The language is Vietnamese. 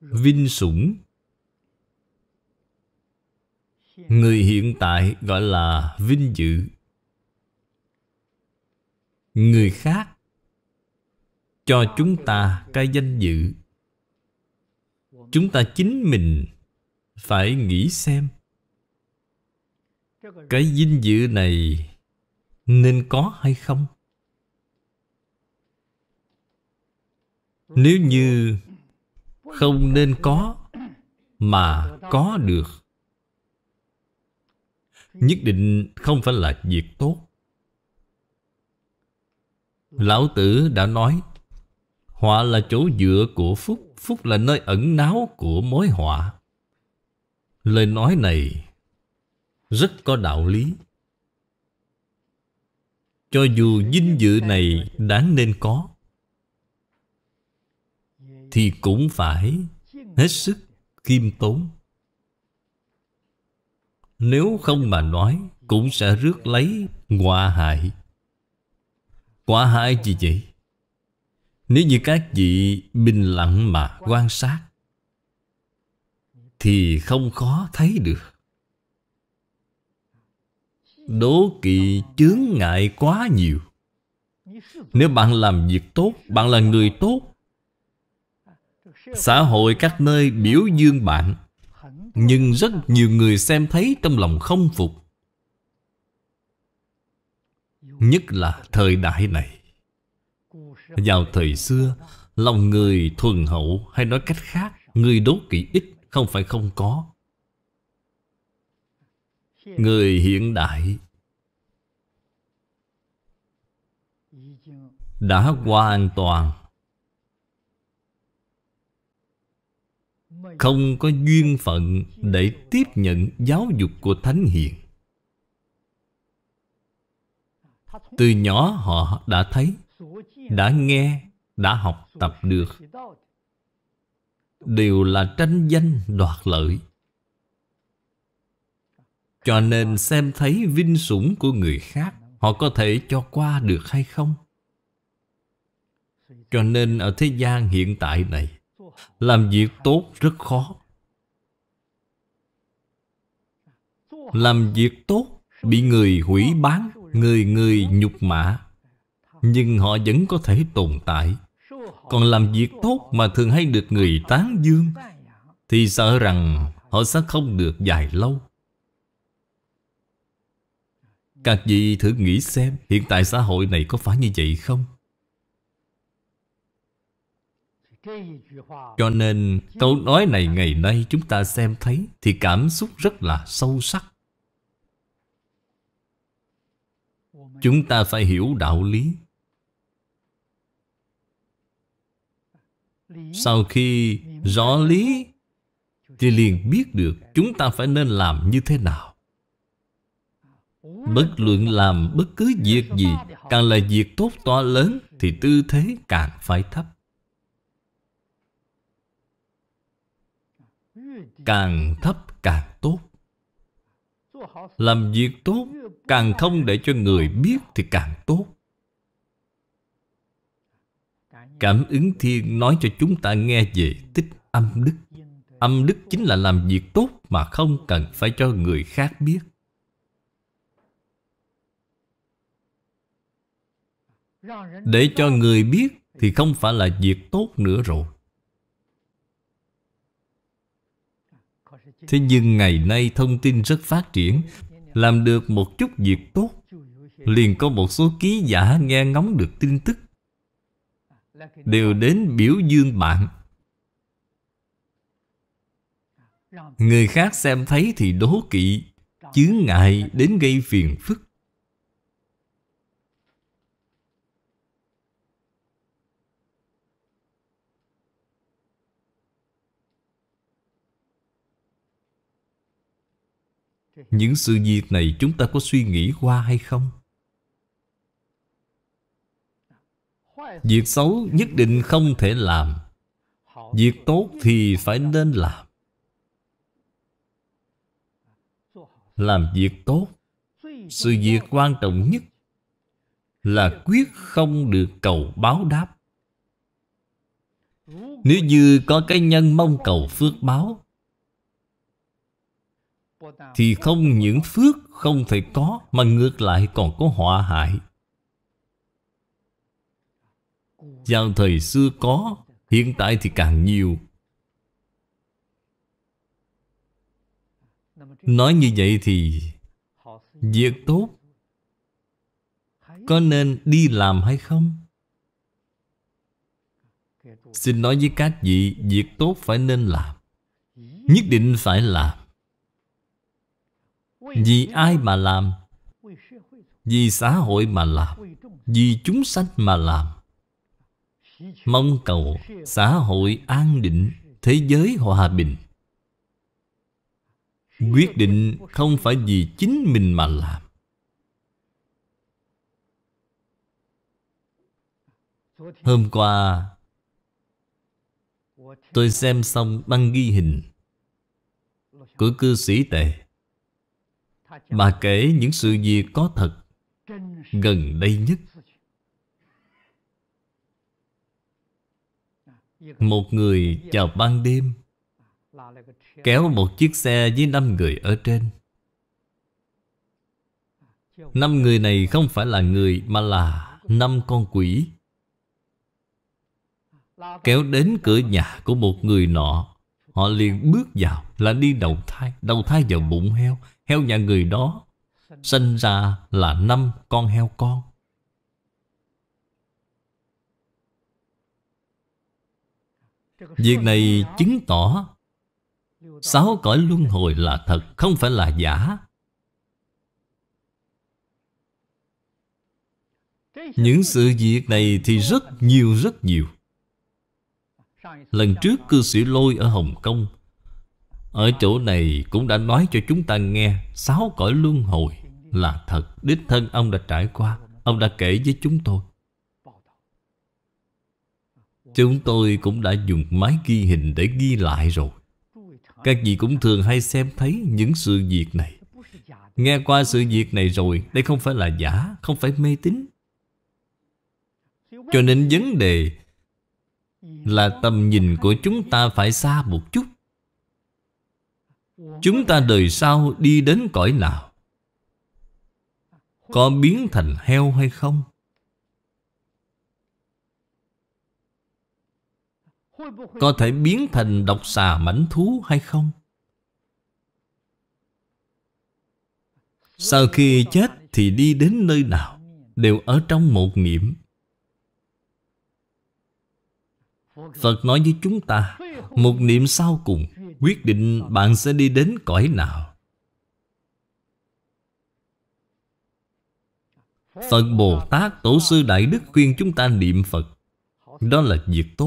vinh sủng người hiện tại gọi là vinh dự người khác cho chúng ta cái danh dự chúng ta chính mình phải nghĩ xem cái vinh dự này nên có hay không nếu như không nên có mà có được nhất định không phải là việc tốt lão tử đã nói họa là chỗ dựa của phúc phúc là nơi ẩn náu của mối họa lời nói này rất có đạo lý cho dù dinh dự này đáng nên có thì cũng phải hết sức khiêm tốn nếu không mà nói cũng sẽ rước lấy quả hại quả hại gì vậy nếu như các vị bình lặng mà quan sát thì không khó thấy được đố kỵ chướng ngại quá nhiều nếu bạn làm việc tốt bạn là người tốt Xã hội các nơi biểu dương bạn Nhưng rất nhiều người xem thấy trong lòng không phục Nhất là thời đại này Vào thời xưa Lòng người thuần hậu hay nói cách khác Người đố kỵ ít không phải không có Người hiện đại Đã hoàn toàn không có duyên phận để tiếp nhận giáo dục của thánh hiền từ nhỏ họ đã thấy đã nghe đã học tập được đều là tranh danh đoạt lợi cho nên xem thấy vinh sủng của người khác họ có thể cho qua được hay không cho nên ở thế gian hiện tại này làm việc tốt rất khó Làm việc tốt Bị người hủy bán Người người nhục mạ Nhưng họ vẫn có thể tồn tại Còn làm việc tốt mà thường hay được người tán dương Thì sợ rằng họ sẽ không được dài lâu Các vị thử nghĩ xem Hiện tại xã hội này có phải như vậy không? Cho nên câu nói này ngày nay chúng ta xem thấy Thì cảm xúc rất là sâu sắc Chúng ta phải hiểu đạo lý Sau khi rõ lý Thì liền biết được chúng ta phải nên làm như thế nào Bất luận làm bất cứ việc gì Càng là việc tốt to lớn Thì tư thế càng phải thấp càng thấp càng tốt làm việc tốt càng không để cho người biết thì càng tốt cảm ứng thiên nói cho chúng ta nghe về tích âm đức âm đức chính là làm việc tốt mà không cần phải cho người khác biết để cho người biết thì không phải là việc tốt nữa rồi Thế nhưng ngày nay thông tin rất phát triển Làm được một chút việc tốt Liền có một số ký giả nghe ngóng được tin tức Đều đến biểu dương bạn Người khác xem thấy thì đố kỵ Chướng ngại đến gây phiền phức những sự việc này chúng ta có suy nghĩ qua hay không việc xấu nhất định không thể làm việc tốt thì phải nên làm làm việc tốt sự việc quan trọng nhất là quyết không được cầu báo đáp nếu như có cái nhân mong cầu phước báo thì không những phước không thể có mà ngược lại còn có họa hại vào thời xưa có hiện tại thì càng nhiều nói như vậy thì việc tốt có nên đi làm hay không xin nói với các vị việc tốt phải nên làm nhất định phải làm vì ai mà làm Vì xã hội mà làm Vì chúng sanh mà làm Mong cầu xã hội an định Thế giới hòa bình Quyết định không phải vì chính mình mà làm Hôm qua Tôi xem xong băng ghi hình Của cư sĩ tệ Bà kể những sự việc có thật Gần đây nhất Một người chào ban đêm Kéo một chiếc xe với năm người ở trên Năm người này không phải là người mà là năm con quỷ Kéo đến cửa nhà của một người nọ Họ liền bước vào là đi đầu thai Đầu thai vào bụng heo heo nhà người đó sinh ra là năm con heo con. Việc này chứng tỏ sáu cõi luân hồi là thật, không phải là giả. Những sự việc này thì rất nhiều rất nhiều. Lần trước cư sĩ Lôi ở Hồng Kông ở chỗ này cũng đã nói cho chúng ta nghe Sáu cõi luân hồi là thật Đích thân ông đã trải qua Ông đã kể với chúng tôi Chúng tôi cũng đã dùng máy ghi hình để ghi lại rồi Các vị cũng thường hay xem thấy những sự việc này Nghe qua sự việc này rồi Đây không phải là giả Không phải mê tín Cho nên vấn đề Là tầm nhìn của chúng ta phải xa một chút Chúng ta đời sau đi đến cõi nào Có biến thành heo hay không Có thể biến thành độc xà mảnh thú hay không Sau khi chết thì đi đến nơi nào Đều ở trong một niệm Phật nói với chúng ta Một niệm sau cùng quyết định bạn sẽ đi đến cõi nào Phật Bồ Tát Tổ sư Đại Đức khuyên chúng ta niệm Phật Đó là việc tốt